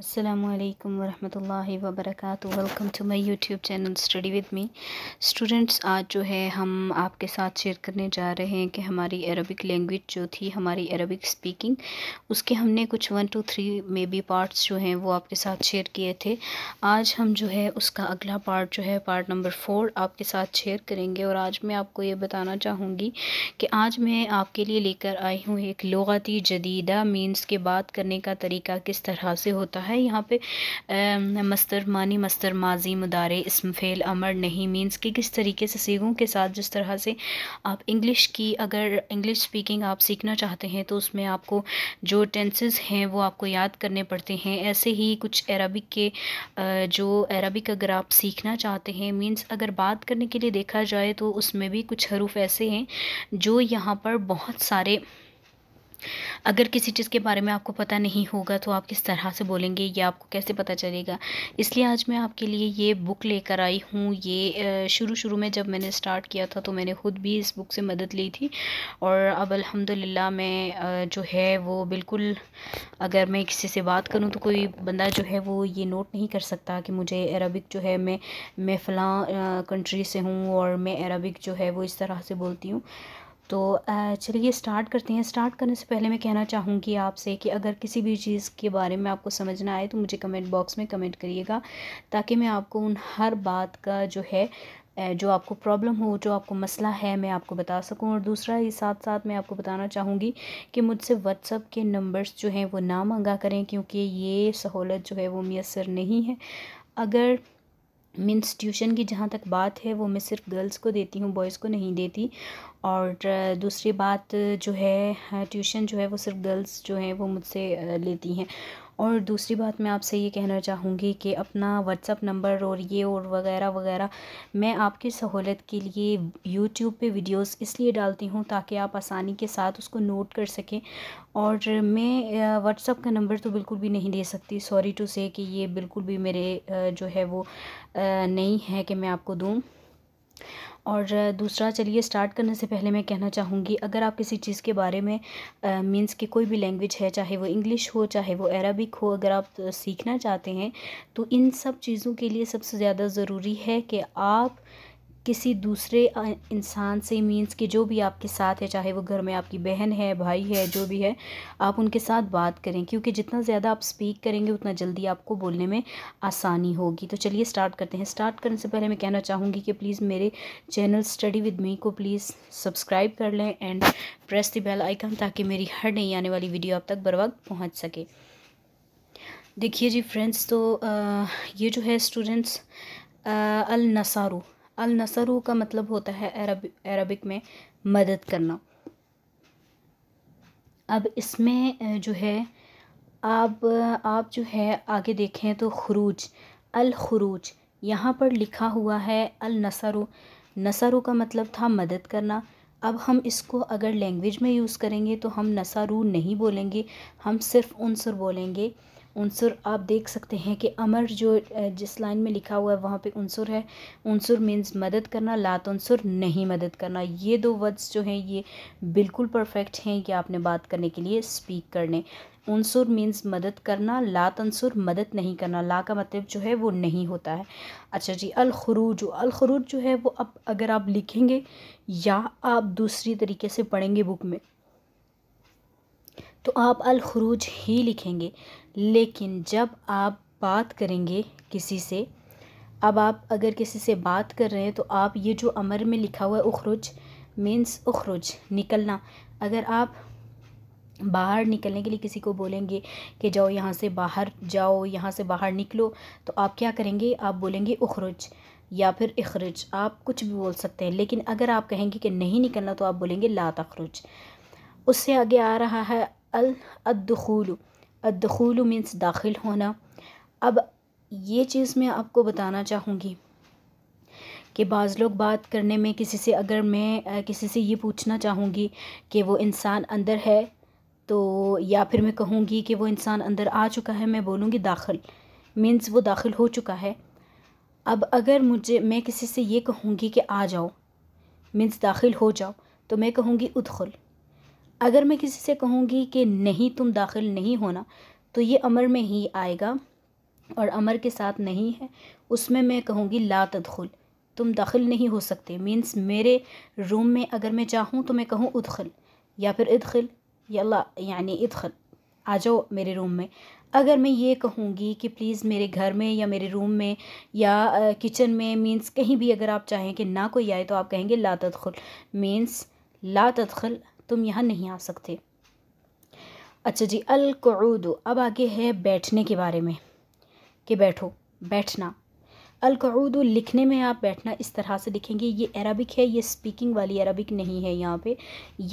असलकम वरहमल वबरक welcome to my YouTube channel study with me students आज जो है हम आपके साथ शेयर करने जा रहे हैं कि हमारी अरबिक लैंग्वेज जो थी हमारी अरबिक स्पीकिंग उसके हमने कुछ one two three maybe parts जो हैं वो आपके साथ शेयर किए थे आज हम जो है उसका अगला पार्ट जो है पार्ट नंबर फ़ोर आपके साथ शेयर करेंगे और आज मैं आपको ये बताना चाहूँगी कि आज मैं आपके लिए लेकर आई हूँ एक लगाती जदीदा मीनस के बात करने का तरीका किस तरह से होता है है यहाँ पे मस्तर मानी मस्तर माजी मुदारे इसम फेल अमर नहीं मीन्स कि किस तरीके से सीखों के साथ जिस तरह से आप इंग्लिश की अगर इंग्लिश स्पीकिंग आप सीखना चाहते हैं तो उसमें आपको जो टेंसेस हैं वो आपको याद करने पड़ते हैं ऐसे ही कुछ अरबिक के जो अरबिक अगर आप सीखना चाहते हैं मीन्स अगर बात करने के लिए देखा जाए तो उसमें भी कुछ हरूफ ऐसे हैं जो यहाँ पर बहुत सारे अगर किसी चीज़ के बारे में आपको पता नहीं होगा तो आप किस तरह से बोलेंगे या आपको कैसे पता चलेगा इसलिए आज मैं आपके लिए ये बुक लेकर आई हूँ ये शुरू शुरू में जब मैंने स्टार्ट किया था तो मैंने ख़ुद भी इस बुक से मदद ली थी और अब अल्हम्दुलिल्लाह मैं जो है वो बिल्कुल अगर मैं किसी से बात करूँ तो कोई बंदा जो है वो ये नोट नहीं कर सकता कि मुझे अरबिक जो है मैं मैं फ़लाँ कंट्री से हूँ और मैं अरबिक जो है वो इस तरह से बोलती हूँ तो चलिए स्टार्ट करते हैं स्टार्ट करने से पहले मैं कहना चाहूँगी आपसे कि अगर किसी भी चीज़ के बारे में आपको समझना आए तो मुझे कमेंट बॉक्स में कमेंट करिएगा ताकि मैं आपको उन हर बात का जो है जो आपको प्रॉब्लम हो जो आपको मसला है मैं आपको बता सकूं और दूसरा ही साथ साथ मैं आपको बताना चाहूँगी कि मुझसे व्हाट्सअप के नंबर्स जो हैं वो ना मंगा करें क्योंकि ये सहूलत जो है वो मैसर नहीं है अगर मीन्स ट्यूशन की जहाँ तक बात है वो मैं सिर्फ गर्ल्स को देती हूँ बॉयज़ को नहीं देती और दूसरी बात जो है ट्यूशन जो है वो सिर्फ गर्ल्स जो हैं वो मुझसे लेती हैं और दूसरी बात मैं आपसे ये कहना चाहूँगी कि अपना व्हाट्सअप नंबर और ये और वगैरह वगैरह मैं आपकी सहूलत के लिए यूट्यूब पे वीडियोस इसलिए डालती हूँ ताकि आप आसानी के साथ उसको नोट कर सकें और मैं व्हाट्सअप का नंबर तो बिल्कुल भी नहीं दे सकती सॉरी टू से कि ये बिल्कुल भी मेरे जो है वो नहीं है कि मैं आपको दूँ और दूसरा चलिए स्टार्ट करने से पहले मैं कहना चाहूँगी अगर आप किसी चीज़ के बारे में मीन्स की कोई भी लैंग्वेज है चाहे वो इंग्लिश हो चाहे वो अरबिक हो अगर आप सीखना चाहते हैं तो इन सब चीज़ों के लिए सबसे ज़्यादा ज़रूरी है कि आप किसी दूसरे इंसान से मींस कि जो भी आपके साथ है चाहे वो घर में आपकी बहन है भाई है जो भी है आप उनके साथ बात करें क्योंकि जितना ज़्यादा आप स्पीक करेंगे उतना जल्दी आपको बोलने में आसानी होगी तो चलिए स्टार्ट करते हैं स्टार्ट करने से पहले मैं कहना चाहूँगी कि प्लीज़ मेरे चैनल स्टडी विद मी को प्लीज़ सब्सक्राइब कर लें and press the bell icon ताकि मेरी हर नई आने वाली वीडियो आप तक बर वक्त पहुँच सके देखिए जी फ्रेंड्स तो आ, ये जो है स्टूडेंट्स अल नसारू अल नसरू का मतलब होता है अरब अरबिक में मदद करना अब इसमें जो है आप आप जो है आगे देखें तो खरूज अल खरूज यहाँ पर लिखा हुआ है अल नसरू नसरू का मतलब था मदद करना अब हम इसको अगर लैंग्वेज में यूज़ करेंगे तो हम नसारू नहीं बोलेंगे हम सिर्फ उनसर बोलेंगे अनसर आप देख सकते हैं कि अमर जो जिस लाइन में लिखा हुआ है वहाँ पे उनसुर है उनसुर मीन्स मदद करना लात उनसुर नहीं मदद करना ये दो वर्ड्स जो हैं ये बिल्कुल परफेक्ट हैं कि आपने बात करने के लिए स्पीक करने उनसुर मीन्स मदद करना लात तनसुर मदद नहीं करना ला का मतलब जो है वो नहीं होता है अच्छा जी अलखरूज अलखरूज जो है वो अब अगर आप लिखेंगे या आप दूसरी तरीके से पढ़ेंगे बुक में तो आप अलखरूज ही लिखेंगे लेकिन जब आप बात करेंगे किसी से अब आप अगर किसी से बात कर रहे हैं तो आप ये जो अमर में लिखा हुआ है उखरुज मीन्स उखरुज निकलना अगर आप बाहर निकलने के लिए किसी को बोलेंगे कि जाओ यहाँ से बाहर जाओ यहाँ से बाहर निकलो तो आप क्या करेंगे आप बोलेंगे उखरुज या फिर अखरुज आप कुछ भी बोल सकते हैं लेकिन अगर आप कहेंगे कि नहीं निकलना तो आप बोलेंगे ला तखरुज उससे आगे आ रहा है अल अदखूलू अदखूल मीन्स दाखिल होना अब ये चीज़ मैं आपको बताना चाहूँगी कि बाज़ लोग बात करने में किसी से अगर मैं किसी से ये पूछना चाहूँगी कि वो इंसान अंदर है तो या फिर मैं कहूँगी कि वो इंसान अंदर आ चुका है मैं बोलूँगी दाखिल मीन्स वो दाखिल हो चुका है अब अगर मुझे मैं किसी से ये कहूँगी कि आ जाओ मीन्स दाखिल हो जाओ तो मैं कहूँगी उदखुल अगर मैं किसी से कहूँगी कि नहीं तुम दाखिल नहीं होना तो ये अमर में ही आएगा और अमर के साथ नहीं है उसमें मैं कहूँगी ला तदखुल तुम दाखिल नहीं हो सकते मीन्स मेरे रूम में अगर मैं चाहूँ तो मैं कहूँ उदखल या फिर इदखल ला यानी इदखल आ जाओ मेरे रूम में अगर मैं ये कहूँगी कि प्लीज़ मेरे घर में या मेरे रूम में या किचन में मीन्स कहीं भी अगर आप चाहें कि ना कोई आए तो आप कहेंगे ला तदखुल मीन्स ला तदखल तुम यहाँ नहीं आ सकते अच्छा जी अलकूद अब आगे है बैठने के बारे में कि बैठो बैठना अलकूद लिखने में आप बैठना इस तरह से लिखेंगे ये अरबिक है ये स्पीकिंग वाली अरबिक नहीं है यहाँ पे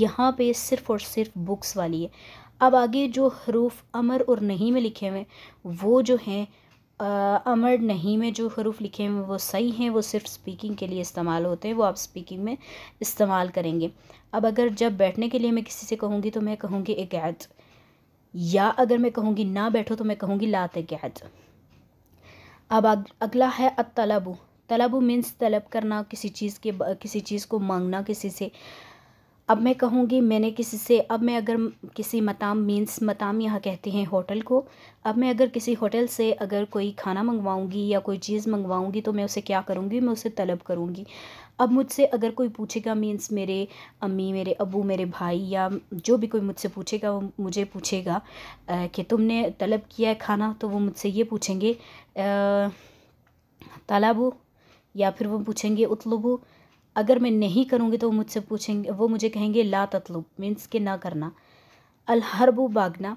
यहाँ पे सिर्फ़ और सिर्फ बुक्स वाली है अब आगे जो हरूफ अमर और नहीं में लिखे हुए वो जो हैं अमर नहीं में जो हरूफ लिखे हुए वो सही हैं वो सिर्फ स्पीकिंग के लिए इस्तेमाल होते हैं वो आप स्पीकिंग में इस्तेमाल करेंगे अब अगर जब बैठने के लिए मैं किसी से कहूँगी तो मैं कहूँगी एगैत या अगर मैं कहूँगी ना बैठो तो मैं कहूँगी लात एगैत अब अगला है अतलबू तलब मीन्स तलब करना किसी चीज़ के किसी चीज़ को मांगना किसी से अब मैं कहूँगी मैंने किसी से अब मैं अगर किसी मताम मीन्स मताम यहाँ कहते हैं होटल को अब मैं अगर किसी होटल से अगर कोई खाना मंगवाऊँगी या कोई चीज़ मंगवाऊँगी तो मैं उसे क्या करूँगी मैं उसे तलब करूँगी अब मुझसे अगर कोई पूछेगा मीन्स मेरे अम्मी मेरे अबू मेरे भाई या जो भी कोई मुझसे पूछेगा वो मुझे पूछेगा कि तुमने तलब किया है खाना तो वो मुझसे ये पूछेंगे तलाबू या फिर वो पूछेंगे उतलबू अगर मैं नहीं करूँगी तो वो मुझसे पूछेंगे वो मुझे कहेंगे ला तत्लु मीन्स के ना करना अलहरबु बागना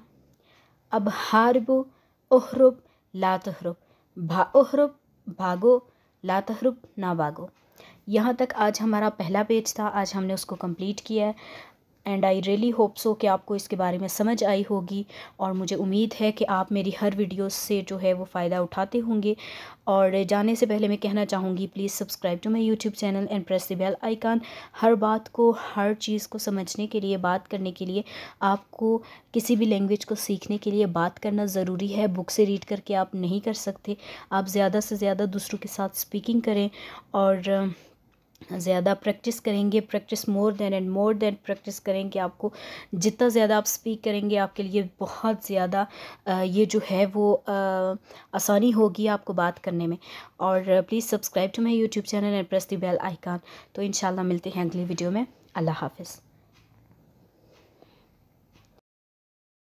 अब हारबु ओहरुब ला तहरुब भा ओहरुब भागो ला तहरुब ना भागो यहाँ तक आज हमारा पहला पेज था आज हमने उसको कंप्लीट किया है and I really hope so कि आपको इसके बारे में समझ आई होगी और मुझे उम्मीद है कि आप मेरी हर वीडियो से जो है वो फ़ायदा उठाते होंगे और जाने से पहले मैं कहना चाहूँगी please subscribe to my YouTube channel and press the bell icon हर बात को हर चीज़ को समझने के लिए बात करने के लिए आपको किसी भी लैंग्वेज को सीखने के लिए बात करना ज़रूरी है बुक से रीड करके आप नहीं कर सकते आप ज़्यादा से ज़्यादा दूसरों के साथ स्पीकिंग करें और ज़्यादा प्रैक्टिस करेंगे practice more than and more than practice करेंगे आपको जितना ज़्यादा आप स्पीक करेंगे आपके लिए बहुत ज़्यादा ये जो है वो आसानी होगी आपको बात करने में और please subscribe to my YouTube channel and press the bell icon तो इन मिलते हैं अगली वीडियो में अल्लाह हाफिज़